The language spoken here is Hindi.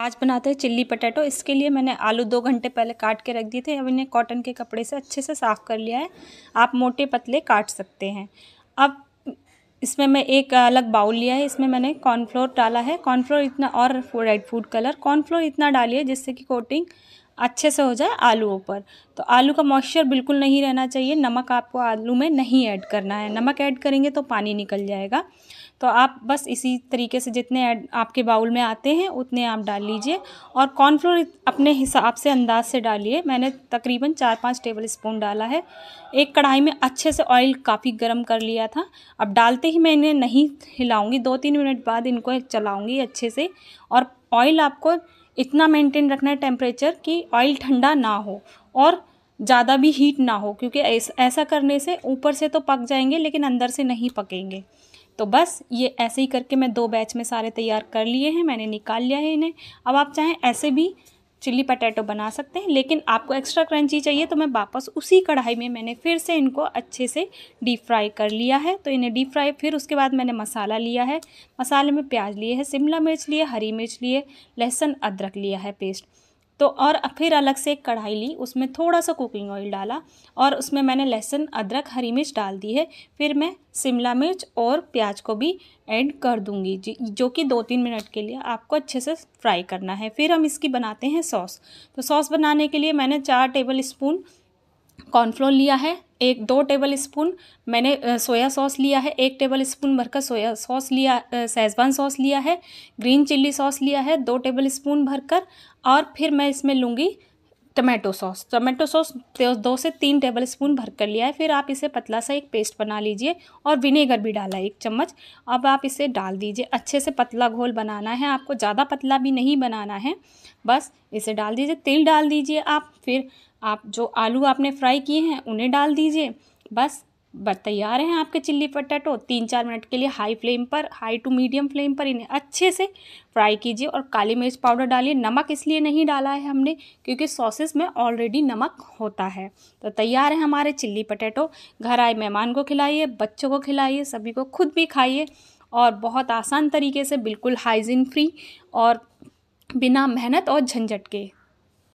आज बनाते हैं चिल्ली पटेटो इसके लिए मैंने आलू दो घंटे पहले काट के रख दिए थे अब इन्हें कॉटन के कपड़े से अच्छे से साफ़ कर लिया है आप मोटे पतले काट सकते हैं अब इसमें मैं एक अलग बाउल लिया है इसमें मैंने कॉर्नफ्लोर डाला है कॉर्नफ्लोर इतना और रेड फूड कलर कॉर्नफ्लोर इतना डालिए जिससे कि कोटिंग अच्छे से हो जाए आलूओं पर तो आलू का मॉइस्चर बिल्कुल नहीं रहना चाहिए नमक आपको आलू में नहीं ऐड करना है नमक ऐड करेंगे तो पानी निकल जाएगा तो आप बस इसी तरीके से जितने ऐड आपके बाउल में आते हैं उतने आप डाल लीजिए और कॉर्नफ्लोर अपने हिसाब से अंदाज से डालिए मैंने तकरीबन चार पाँच टेबल स्पून डाला है एक कढ़ाई में अच्छे से ऑयल काफ़ी गर्म कर लिया था अब डालते ही मैं इन्हें नहीं हिलाऊँगी दो तीन मिनट बाद इनको चलाऊँगी अच्छे से और ऑयल आपको इतना मेंटेन रखना है टेम्परेचर कि ऑयल ठंडा ना हो और ज़्यादा भी हीट ना हो क्योंकि ऐस, ऐसा करने से ऊपर से तो पक जाएंगे लेकिन अंदर से नहीं पकेंगे तो बस ये ऐसे ही करके मैं दो बैच में सारे तैयार कर लिए हैं मैंने निकाल लिया है इन्हें अब आप चाहें ऐसे भी चिल्ली पटैटो बना सकते हैं लेकिन आपको एक्स्ट्रा क्रंची चाहिए तो मैं वापस उसी कढ़ाई में मैंने फिर से इनको अच्छे से डीप फ्राई कर लिया है तो इन्हें डीप फ्राई फिर उसके बाद मैंने मसाला लिया है मसाले में प्याज लिए है शिमला मिर्च लिए हरी मिर्च लिए लहसुन अदरक लिया है पेस्ट तो और फिर अलग से एक कढ़ाई ली उसमें थोड़ा सा कुकिंग ऑयल डाला और उसमें मैंने लहसुन अदरक हरी मिर्च डाल दी है फिर मैं शिमला मिर्च और प्याज को भी ऐड कर दूंगी जो कि दो तीन मिनट के लिए आपको अच्छे से फ्राई करना है फिर हम इसकी बनाते हैं सॉस तो सॉस बनाने के लिए मैंने चार टेबल स्पून कॉर्नफ्लोर लिया है एक दो टेबल स्पून मैंने सोया सॉस लिया है एक टेबल स्पून भरकर सोया सॉस लिया सेजवान सॉस लिया है ग्रीन चिल्ली सॉस लिया है दो टेबल स्पून भरकर और फिर मैं इसमें लूँगी टमाटो सॉस टमाटो सॉस दो से तीन टेबल स्पून भर कर लिया है फिर आप इसे पतला सा एक पेस्ट बना लीजिए और विनेगर भी डाला है एक चम्मच अब आप इसे डाल दीजिए अच्छे से पतला घोल बनाना है आपको ज़्यादा पतला भी नहीं बनाना है बस इसे डाल दीजिए तेल डाल दीजिए आप फिर आप जो आलू आपने फ्राई किए हैं उन्हें डाल दीजिए बस तैयार हैं आपके चिल्ली पटेटो तीन चार मिनट के लिए हाई फ्लेम पर हाई टू मीडियम फ्लेम पर इन्हें अच्छे से फ्राई कीजिए और काली मिर्च पाउडर डालिए नमक इसलिए नहीं डाला है हमने क्योंकि सॉसेस में ऑलरेडी नमक होता है तो तैयार है हमारे चिल्ली पटेटो घर आए मेहमान को खिलाइए बच्चों को खिलाइए सभी को खुद भी खाइए और बहुत आसान तरीके से बिल्कुल हाइजीन फ्री और बिना मेहनत और झंझट के